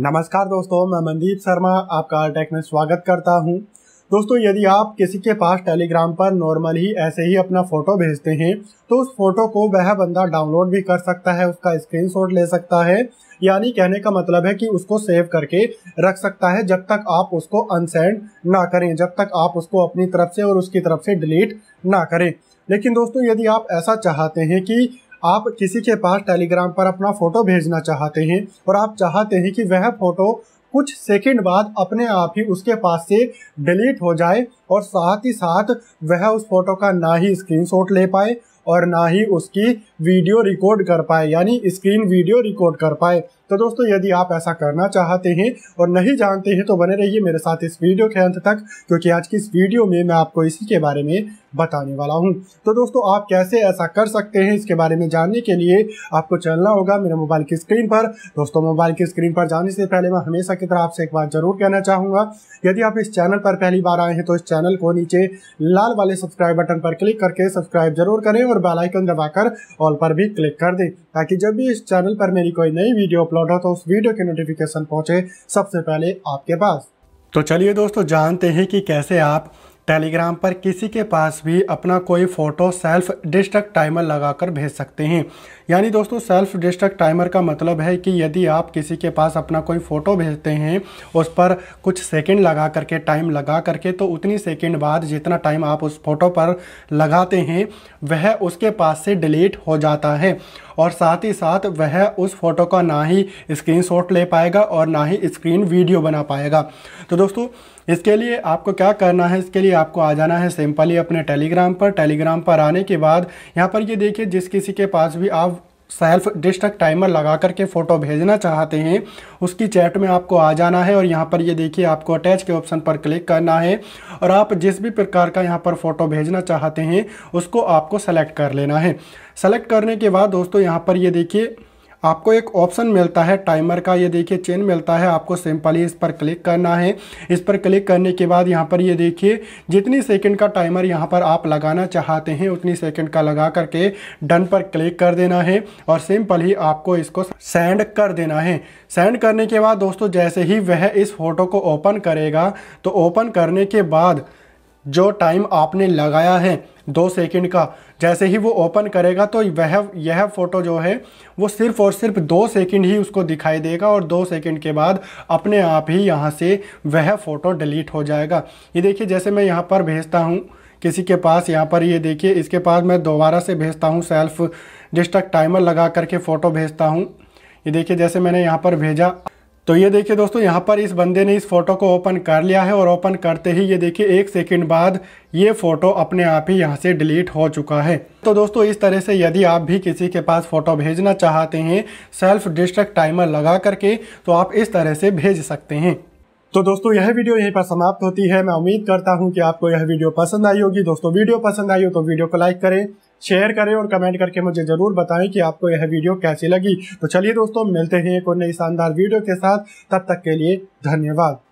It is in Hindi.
नमस्कार दोस्तों मैं मनदीप शर्मा आपका आरटेक में स्वागत करता हूं दोस्तों यदि आप किसी के पास टेलीग्राम पर नॉर्मल ही ऐसे ही अपना फ़ोटो भेजते हैं तो उस फोटो को वह बंदा डाउनलोड भी कर सकता है उसका स्क्रीनशॉट ले सकता है यानी कहने का मतलब है कि उसको सेव करके रख सकता है जब तक आप उसको अनसेंड ना करें जब तक आप उसको अपनी तरफ से और उसकी तरफ से डिलीट ना करें लेकिन दोस्तों यदि आप ऐसा चाहते हैं कि आप किसी के पास टेलीग्राम पर अपना फोटो भेजना चाहते हैं और आप चाहते हैं कि वह फोटो कुछ सेकंड बाद अपने आप ही उसके पास से डिलीट हो जाए और साथ ही साथ वह उस फोटो का ना ही स्क्रीनशॉट ले पाए और ना ही उसकी वीडियो रिकॉर्ड कर पाए यानी स्क्रीन वीडियो रिकॉर्ड कर पाए तो दोस्तों यदि आप ऐसा करना चाहते हैं और नहीं जानते हैं तो बने रहिए मेरे साथ इस वीडियो के अंत तक क्योंकि आज की इस वीडियो में मैं आपको इसी के बारे में बताने वाला हूं तो दोस्तों आप कैसे ऐसा कर सकते हैं इसके बारे में जानने के लिए आपको चलना होगा मेरे मोबाइल की स्क्रीन पर दोस्तों मोबाइल की स्क्रीन पर जाने से पहले मैं हमेशा की तरह आपसे एक बात जरूर कहना चाहूँगा यदि आप इस चैनल पर पहली बार आए हैं तो इस चैनल को नीचे लाल वाले सब्सक्राइब बटन पर क्लिक करके सब्सक्राइब जरूर करें और बेलाइकन दबाकर ऑल पर भी क्लिक कर दें ताकि जब भी इस चैनल पर मेरी कोई नई वीडियो अपलोड अपलोड है तो उस वीडियो की नोटिफिकेशन पहुंचे सबसे पहले आपके पास तो चलिए दोस्तों जानते हैं कि कैसे आप टेलीग्राम पर किसी के पास भी अपना कोई फ़ोटो सेल्फ डिस्ट्रक्ट टाइमर लगाकर भेज सकते हैं यानी दोस्तों सेल्फ डिस्ट्रक्ट टाइमर का मतलब है कि यदि आप किसी के पास अपना कोई फ़ोटो भेजते हैं उस पर कुछ सेकंड लगा करके टाइम लगा करके तो उतनी सेकंड बाद जितना टाइम आप उस फ़ोटो पर लगाते हैं वह उसके पास से डिलीट हो जाता है और साथ ही साथ वह उस फ़ोटो का ना ही स्क्रीन ले पाएगा और ना ही स्क्रीन वीडियो बना पाएगा तो दोस्तों इसके लिए आपको क्या करना है इसके लिए आपको आ जाना है सिंपली अपने टेलीग्राम पर टेलीग्राम पर आने के बाद यहाँ पर ये देखिए जिस किसी के पास भी आप सेल्फ डिस्ट्रक टाइमर लगा करके फ़ोटो भेजना चाहते हैं उसकी चैट में आपको आ जाना है और यहाँ पर ये देखिए आपको अटैच के ऑप्शन पर क्लिक करना है और आप जिस भी प्रकार का यहाँ पर फ़ोटो भेजना चाहते हैं उसको आपको सेलेक्ट कर लेना है सेलेक्ट करने के बाद दोस्तों यहाँ पर ये देखिए आपको एक ऑप्शन मिलता है टाइमर का ये देखिए चेन मिलता है आपको सिंपली इस पर क्लिक करना है इस पर क्लिक करने के बाद यहाँ पर ये देखिए जितनी सेकंड का टाइमर यहाँ पर आप लगाना चाहते हैं उतनी सेकंड का लगा करके डन पर क्लिक कर देना है और सिंपल ही आपको इसको सेंड कर देना है सेंड करने के बाद दोस्तों जैसे ही वह इस फोटो को ओपन करेगा तो ओपन करने के बाद जो टाइम आपने लगाया है दो सेकंड का जैसे ही वो ओपन करेगा तो वह यह फ़ोटो जो है वो सिर्फ़ और सिर्फ दो सेकंड ही उसको दिखाई देगा और दो सेकंड के बाद अपने आप ही यहाँ से वह फ़ोटो डिलीट हो जाएगा ये देखिए जैसे मैं यहाँ पर भेजता हूँ किसी के पास यहाँ पर ये देखिए इसके पास मैं दोबारा से भेजता हूँ सेल्फ़ डिस्ट्रक्ट टाइमर लगा करके फ़ोटो भेजता हूँ ये देखिए जैसे मैंने यहाँ पर भेजा तो ये देखिए दोस्तों यहाँ पर इस बंदे ने इस फोटो को ओपन कर लिया है और ओपन करते ही ये देखिए एक सेकंड बाद ये फोटो अपने आप ही यहाँ से डिलीट हो चुका है तो दोस्तों इस तरह से यदि आप भी किसी के पास फोटो भेजना चाहते हैं सेल्फ डिस्ट्रक्ट टाइमर लगा करके तो आप इस तरह से भेज सकते हैं तो दोस्तों यह वीडियो यहीं पर समाप्त होती है मैं उम्मीद करता हूँ कि आपको यह वीडियो पसंद आई होगी दोस्तों वीडियो पसंद आई हो तो वीडियो को लाइक करें शेयर करें और कमेंट करके मुझे ज़रूर बताएं कि आपको यह वीडियो कैसी लगी तो चलिए दोस्तों मिलते हैं एक और नई शानदार वीडियो के साथ तब तक के लिए धन्यवाद